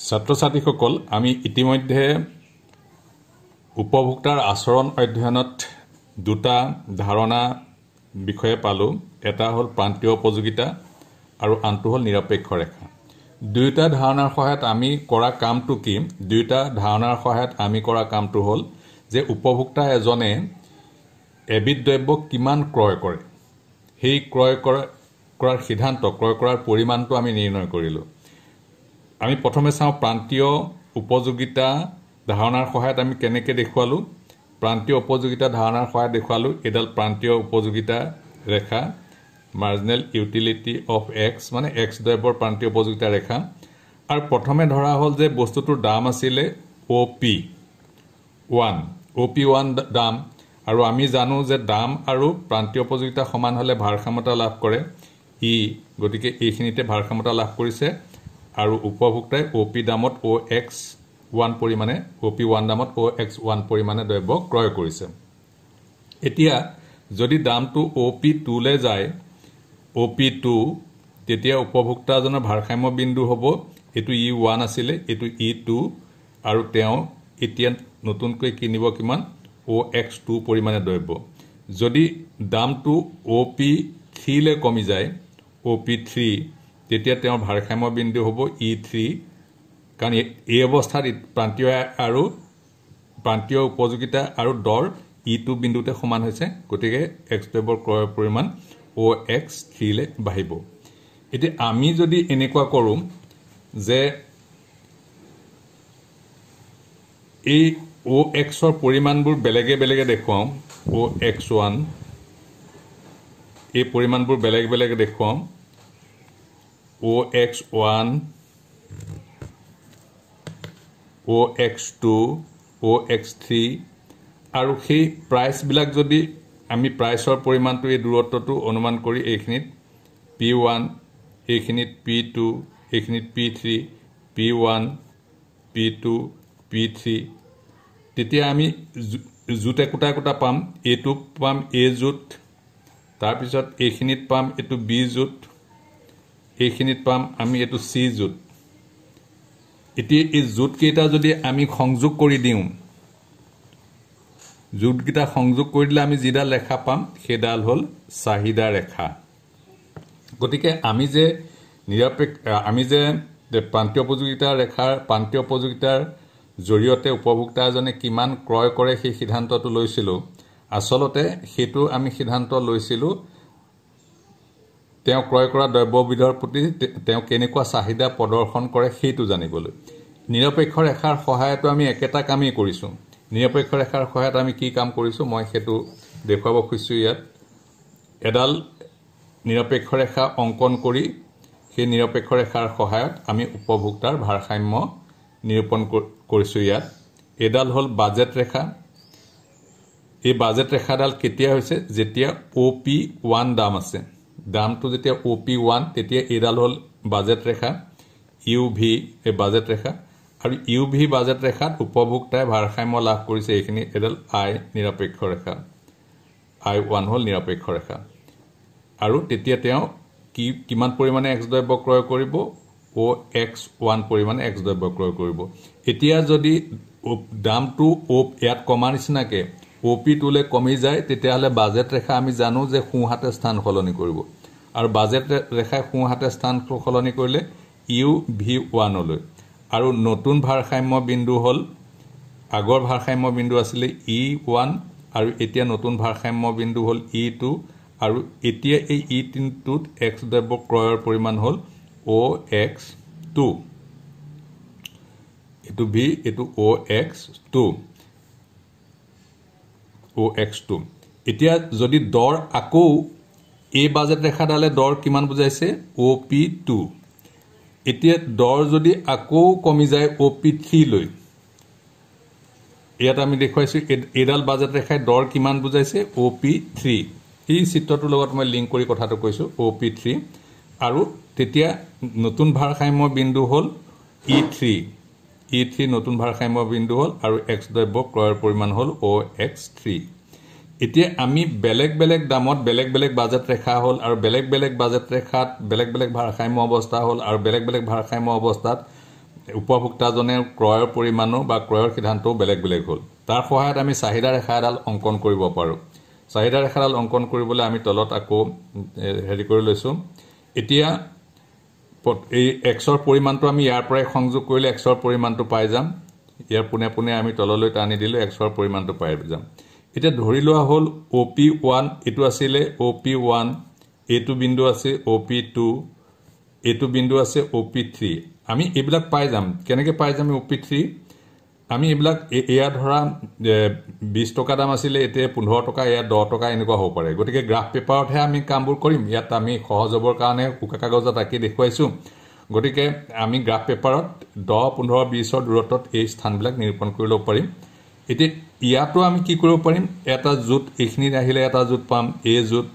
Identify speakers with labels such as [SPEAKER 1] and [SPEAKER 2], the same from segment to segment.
[SPEAKER 1] ছাত্ৰ ছাত্ৰীসকল আমি ইতিমধ্যে উপভোক্তাৰ আচৰণ অধ্যয়নত দুটা ধাৰণা বিষয়ে পালোঁ এটা হ'ল প্ৰান্তীয় উপযোগিতা আৰু আনটো হ'ল নিৰপেক্ষ ৰেখা দুয়োটা ধাৰণাৰ সহায়ত আমি কৰা কামটো কি দুয়োটা ধাৰণাৰ সহায়ত আমি কৰা কামটো হ'ল যে উপভোক্তা এজনে এবিধ দ্ৰব্য কিমান ক্ৰয় কৰে সেই ক্ৰয় কৰাৰ সিদ্ধান্ত ক্ৰয় কৰাৰ পৰিমাণটো আমি নিৰ্ণয় কৰিলোঁ আমি প্ৰথমে চাওঁ প্ৰান্তীয় উপযোগিতা ধাৰণাৰ সহায়ত আমি কেনেকৈ দেখুৱালোঁ প্ৰান্তীয় উপযোগিতা ধাৰণাৰ সহায়ত দেখুৱালোঁ এইডাল প্ৰান্তীয় উপযোগিতা ৰেখা মাৰ্জিনেল ইউটিলিটি অফ এক্স মানে এক্স ড্ৰাইভৰ প্ৰান্তীয় উপযোগিতা ৰেখা আৰু প্ৰথমে ধৰা হ'ল যে বস্তুটোৰ দাম আছিলে O' P one O' P one দাম আৰু আমি জানো যে দাম আৰু প্ৰান্তীয় উপযোগিতা সমান হ'লে ভাৰসাম্যতা লাভ কৰে ই গতিকে এইখিনিতে ভাৰসাম্যতা লাভ কৰিছে আৰু উপভোক্তাই অ' পি দামত অ' এক্স ওৱান পৰিমাণে অ' পি ওৱান দামত অ' এক্স ওৱান পৰিমাণে দ্ৰব্য ক্ৰয় কৰিছে এতিয়া যদি দামটো অ' পি টুলৈ যায় অ' পি টু তেতিয়া উপভোক্তাজনৰ ভাৰসাম্য বিন্দু হ'ব এইটো ই ওৱান আছিলে এইটো ই টু আৰু তেওঁ এতিয়া নতুনকৈ কিনিব কিমান অ' এক্স টু পৰিমাণে দ্ৰব্য যদি দামটো অ' পি থ্ৰীলৈ কমি যায় অ' পি থ্ৰী তেতিয়া তেওঁৰ ভাৰসাম্য বিন্দু হ'ব ই থ্ৰী কাৰণ এই অৱস্থাত প্ৰান্তীয় আৰু প্ৰান্তীয় উপযোগিতা আৰু দৰ ই টু বিন্দুতে সমান হৈছে গতিকে এক্স টেবৰ ক্ৰয়ৰ পৰিমাণ অ' এক্স থ্ৰীলৈ বাঢ়িব এতিয়া আমি যদি এনেকুৱা কৰোঁ যে এই অ' এক্সৰ পৰিমাণবোৰ বেলেগে বেলেগে দেখুৱাওঁ অ' এক্স ওৱান এই পৰিমাণবোৰ বেলেগ বেলেগ দেখুৱাওঁ OX1, OX2, OX3, আৰু সেই প্ৰাইচবিলাক যদি আমি প্ৰাইচৰ পৰিমাণটো এই দূৰত্বটো অনুমান কৰি এইখিনিত পি ওৱান এইখিনিত পি টু এইখিনিত P three P one P two P three তেতিয়া আমি জোট একোটা একোটা পাম এইটো পাম এ জোট তাৰপিছত এইখিনিত পাম এইটো বি জোট সেইখিনিত পাম আমি এইটো চি জোট এতিয়া এই জোটকেইটা যদি আমি সংযোগ কৰি দিওঁ জোটকেইটা সংযোগ কৰি দিলে আমি যিডাল ৰেখা পাম সেইডাল হ'ল চাহিদা ৰেখা গতিকে আমি যে নিৰপেক্ষ আমি যে প্ৰান্তীয় প্ৰযোগিতাৰ ৰেখাৰ প্ৰান্তীয় উপযোগিতাৰ জৰিয়তে উপভোক্তা এজনে কিমান ক্ৰয় কৰে সেই সিদ্ধান্তটো লৈছিলোঁ আচলতে সেইটো আমি সিদ্ধান্ত লৈছিলোঁ তেওঁ ক্ৰয় কৰা দ্ৰব্যবিধৰ প্ৰতি তেওঁ কেনেকুৱা চাহিদা প্ৰদৰ্শন কৰে সেইটো জানিবলৈ নিৰপেক্ষ ৰেখাৰ সহায়তো আমি একেটা কামেই কৰিছোঁ নিৰপেক্ষ ৰেখাৰ সহায়ত আমি কি কাম কৰিছোঁ মই সেইটো দেখুৱাব খুজিছোঁ ইয়াত এডাল নিৰপেক্ষ ৰেখা অংকন কৰি সেই নিৰপেক্ষ ৰেখাৰ সহায়ত আমি উপভোক্তাৰ ভাৰসাম্য নিৰূপণ কৰিছোঁ ইয়াত এইডাল হ'ল বাজেট ৰেখা এই বাজেট ৰেখাডাল কেতিয়া হৈছে যেতিয়া অ' পি ওৱান দাম আছে দামটো যেতিয়া অ' পি ওৱান তেতিয়া এইডাল হ'ল বাজেট ৰেখা ইউ ভি এই বাজেট ৰেখা আৰু ইউ ভি বাজেট ৰেখাত উপভোক্তাই ভাৰসাম্য লাভ কৰিছে এইখিনি এডাল আই নিৰপেক্ষ ৰেখা আই ওৱান হ'ল নিৰপেক্ষ ৰেখা আৰু তেতিয়া তেওঁ কি কিমান পৰিমাণে এক্স দ্ৰব্য ক্ৰয় কৰিব অ' এক্স ওৱান পৰিমাণে এক্স দ্ৰব্য ক্ৰয় কৰিব এতিয়া যদি দামটো ইয়াত কমা নিচিনাকৈ অ' পি টুলৈ কমি যায় তেতিয়াহ'লে বাজেট ৰেখা আমি জানো যে সোঁহাতে স্থান সলনি কৰিব আৰু বাজেট ৰেখাই সোঁহাতে স্থান সলনি কৰিলে ইউ ভি ওৱানলৈ আৰু নতুন ভাৰসাম্য বিন্দু হ'ল আগৰ ভাৰসাম্য বিন্দু আছিলে ই ওৱান আৰু এতিয়া নতুন ভাৰসাম্য বিন্দু হ'ল ই টু আৰু এতিয়া এই ই টিনটোত এক্স দ্ৰব্য ক্ৰয়ৰ পৰিমাণ হ'ল অ' এক্স টু এইটো ভি এইটো অ' এক্স টু অ' এক্সটো এতিয়া যদি দৰ আকৌ এ বাজেট ৰেখাডালে দৰ কিমান বুজাইছে অ' পি টু এতিয়া দৰ যদি আকৌ কমি যায় অ' পি থ্ৰীলৈ ইয়াত আমি দেখুৱাইছোঁ এইডাল বাজেট ৰেখাই দৰ কিমান বুজাইছে অ' পি থ্ৰী এই চিত্ৰটোৰ লগত মই লিংক কৰি কথাটো কৈছোঁ অ' পি থ্ৰী আৰু তেতিয়া নতুন ভাৰসাম্য বিন্দু হ'ল E e three E three নতুন ভাৰসাম্য বিন্দু হ'ল আৰু এক্স দ্ৰব্য ক্ৰয়ৰ পৰিমাণ হ'ল অ' এক্স থ্ৰী এতিয়া আমি বেলেগ বেলেগ দামত বেলেগ বেলেগ বাজেট ৰেখা হ'ল আৰু বেলেগ বেলেগ বাজেট ৰেখাত বেলেগ বেলেগ ভাৰসাম্য অৱস্থা হ'ল আৰু বেলেগ বেলেগ ভাৰসাম্য অৱস্থাত উপভোক্তাজনে ক্ৰয়ৰ পৰিমাণো বা ক্ৰয়ৰ সিদ্ধান্তও বেলেগ বেলেগ হ'ল তাৰ সহায়ত আমি চাহিদা ৰেখা এডাল অংকন কৰিব পাৰোঁ চাহিদা ৰেখাডাল অংকন কৰিবলৈ আমি তলত আকৌ হেৰি কৰি লৈছোঁ এতিয়া এই এক্সৰ পৰিমাণটো আমি ইয়াৰ পৰাই সংযোগ কৰিলে এক্সৰ পৰিমাণটো পাই যাম ইয়াৰ পোনে পোনে আমি তললৈ টানি দিলোঁ এক্সৰ পৰিমাণটো পাই যাম এতিয়া ধৰি লোৱা হ'ল অ' পি ওৱান এইটো আছিলে অ' পি ওৱান এইটো বিন্দু আছে অ' পি টু এইটো বিন্দু আছে অ' পি থ্ৰী আমি এইবিলাক পাই যাম কেনেকৈ পাই যাম অ' পি থ্ৰী আমি এইবিলাক এয়া ধৰা বিছ টকা দাম আছিলে এতিয়া পোন্ধৰ টকা এয়া দহ টকা এনেকুৱা হ'ব পাৰে গতিকে গ্ৰাফ পেপাৰতহে আমি কামবোৰ কৰিম ইয়াত আমি সহজ হ'বৰ কাৰণে কোকা কাগজত আঁকি দেখুৱাইছোঁ গতিকে আমি গ্ৰাফ পেপাৰত দহ পোন্ধৰ বিছৰ দূৰত্বত এই স্থানবিলাক নিৰূপণ কৰি ল'ব পাৰিম এতিয়া ইয়াতো আমি কি কৰিব পাৰিম এটা জোঁট এইখিনিত আহিলে এটা জোঁট পাম এই জোঁট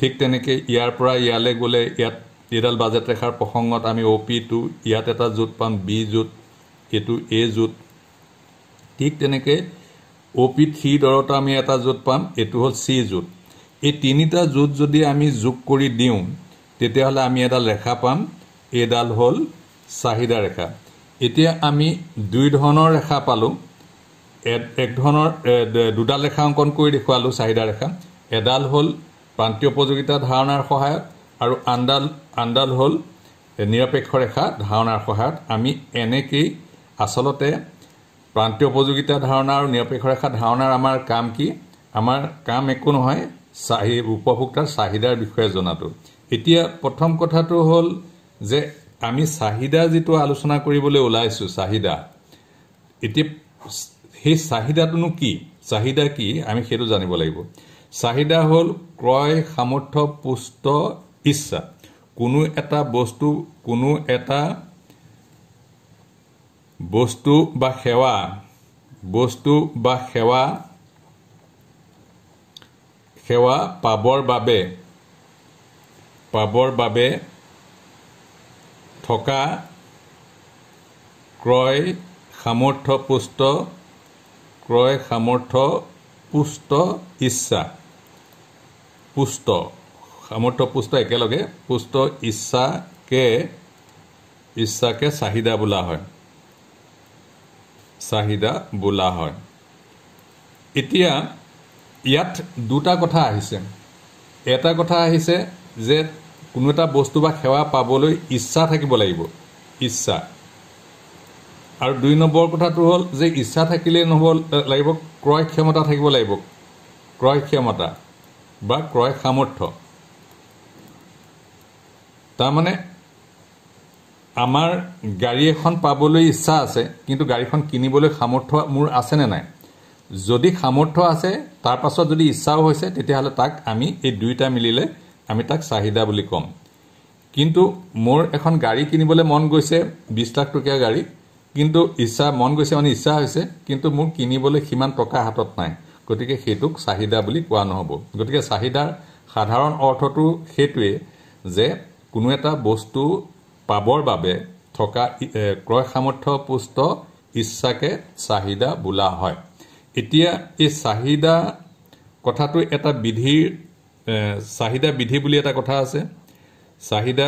[SPEAKER 1] ঠিক তেনেকৈ ইয়াৰ পৰা ইয়ালৈ গ'লে ইয়াত এইডাল বাজেট ৰেখাৰ প্ৰসংগত আমি অ' পি টু ইয়াত এটা জোঁট পাম বি জোঁট এইটো এ জোঁট ঠিক তেনেকৈ অ পি থ্ৰী দৰত আমি এটা জোট পাম এইটো হ'ল চি জোট এই তিনিটা জোট যদি আমি যোগ কৰি দিওঁ তেতিয়াহ'লে আমি এডাল ৰেখা পাম এইডাল হ'ল চাহিদা ৰেখা এতিয়া আমি দুই ধৰণৰ ৰেখা পালোঁ এক ধৰণৰ দুডাল ৰেখা অংকন কৰি দেখুৱালোঁ চাহিদা ৰেখা এডাল হ'ল প্ৰান্তীয় উপযোগিতা ধাৰণাৰ সহায়ত আৰু আনডাল আনডাল হ'ল নিৰপেক্ষ ৰেখা ধাৰণাৰ সহায়ত আমি এনেকেই আচলতে প্ৰান্তীয় উপযোগিতা ধাৰণা আৰু নিৰপেক্ষ ৰেখা ধাৰণাৰ আমাৰ কাম কি আমাৰ কাম একো নহয় চাহি উপভোক্তাৰ চাহিদাৰ বিষয়ে জনাটো এতিয়া প্ৰথম কথাটো হ'ল যে আমি চাহিদা যিটো আলোচনা কৰিবলৈ ওলাইছোঁ চাহিদা এতিয়া সেই চাহিদাটোনো কি চাহিদা কি আমি সেইটো জানিব লাগিব চাহিদা হ'ল ক্ৰয় সামৰ্থ্য পুষ্ট ইচ্ছা কোনো এটা বস্তু কোনো এটা বস্তু বা সেৱা বস্তু বা সেৱা সেৱা পাবৰ বাবে পাবৰ বাবে থকা ক্ৰয় সামৰ্থ পুষ্ট ক্ৰয় সামৰ্থ পুষ্ট ইচ্ছা পুষ্ট সামৰ্থ পুষ্ট একেলগে পুষ্ট ইচ্ছাকে ইচ্ছাকে চাহিদা বোলা হয় চাহিদা বোলা হয় এতিয়া ইয়াত দুটা কথা আহিছে এটা কথা আহিছে যে কোনো এটা বস্তু বা সেৱা পাবলৈ ইচ্ছা থাকিব লাগিব ইচ্ছা আৰু দুই নম্বৰ কথাটো হ'ল যে ইচ্ছা থাকিলেই নহ'ব লাগিব ক্ৰয় ক্ষমতা থাকিব লাগিব ক্ৰয় ক্ষমতা বা ক্ৰয় সামৰ্থ্য তাৰমানে আমাৰ গাড়ী এখন পাবলৈ ইচ্ছা আছে কিন্তু গাড়ীখন কিনিবলৈ সামৰ্থ মোৰ আছেনে নাই যদি সামৰ্থ আছে তাৰ পাছত যদি ইচ্ছাও হৈছে তেতিয়াহ'লে তাক আমি এই দুয়োটা মিলিলে আমি তাক চাহিদা বুলি ক'ম কিন্তু মোৰ এখন গাড়ী কিনিবলৈ মন গৈছে বিছ লাখ টকীয়া গাড়ী কিন্তু ইচ্ছা মন গৈছে মানে ইচ্ছা হৈছে কিন্তু মোৰ কিনিবলৈ সিমান টকা হাতত নাই গতিকে সেইটোক চাহিদা বুলি কোৱা নহ'ব গতিকে চাহিদাৰ সাধাৰণ অৰ্থটো সেইটোৱে যে কোনো এটা বস্তু পাবৰ বাবে থকা ক্ৰয় পুষ্ট ইচ্ছাকে চাহিদা বোলা হয় এতিয়া এই চাহিদা কথাটো এটা বিধিৰ চাহিদা বিধি বুলি এটা কথা আছে চাহিদা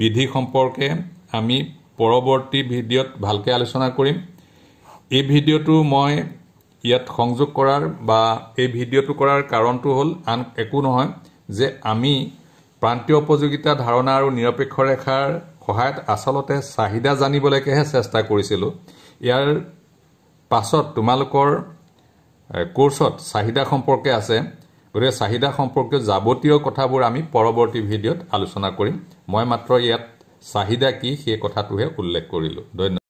[SPEAKER 1] বিধি সম্পৰ্কে আমি পৰৱৰ্তী ভিডিঅ'ত ভালকৈ আলোচনা কৰিম এই ভিডিঅ'টো মই ইয়াত সংযোগ কৰাৰ বা এই ভিডিঅ'টো কৰাৰ কাৰণটো হ'ল আন একো নহয় যে আমি প্ৰান্তীয় উপযোগিতা ধাৰণা আৰু নিৰপেক্ষ ৰেখাৰ সহায়ত আচলতে চাহিদা জানিবলৈকেহে চেষ্টা কৰিছিলোঁ ইয়াৰ পাছত তোমালোকৰ কোৰ্চত চাহিদা সম্পৰ্কে আছে গতিকে চাহিদা সম্পৰ্কীয় যাৱতীয় কথাবোৰ আমি পৰৱৰ্তী ভিডিঅ'ত আলোচনা কৰিম মই মাত্ৰ ইয়াত চাহিদা কি সেই কথাটোহে উল্লেখ কৰিলোঁ ধন্যবাদ